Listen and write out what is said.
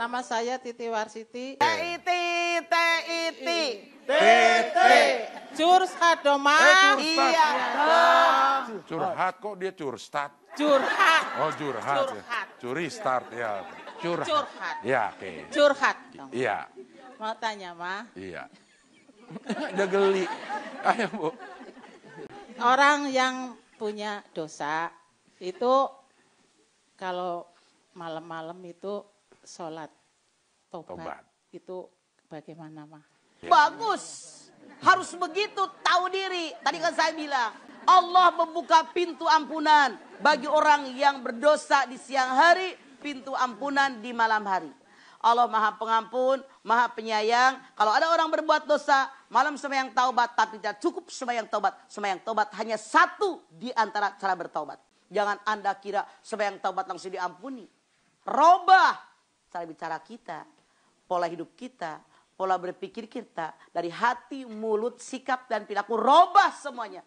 Nama saya Titi Warsiti. Titi, Titi, Titi. Curhat dong, Mas. Eh, iya Curhat kok dia curstat? Curhat. Oh, curhat. Ya. Curhat. Curi start ya. Curhat. Curhat. Ya, oke. Okay. Curhat. Iya. Mau tanya, Ma? Iya. Udah geli. Ayo, Bu. Orang yang punya dosa itu kalau malam-malam itu sholat tobat, tobat. itu bagaimana mah? Ya. Bagus, harus begitu tahu diri. Tadi kan saya bilang Allah membuka pintu ampunan bagi orang yang berdosa di siang hari, pintu ampunan di malam hari. Allah maha pengampun, maha penyayang. Kalau ada orang berbuat dosa, malam sembahyang taubat, tapi tidak cukup sembahyang taubat. Sembahyang taubat hanya satu di antara cara bertaubat. Jangan anda kira sembahyang taubat langsung diampuni. Robah cara bicara kita, pola hidup kita, pola berpikir kita, dari hati, mulut, sikap, dan perilaku, robah semuanya.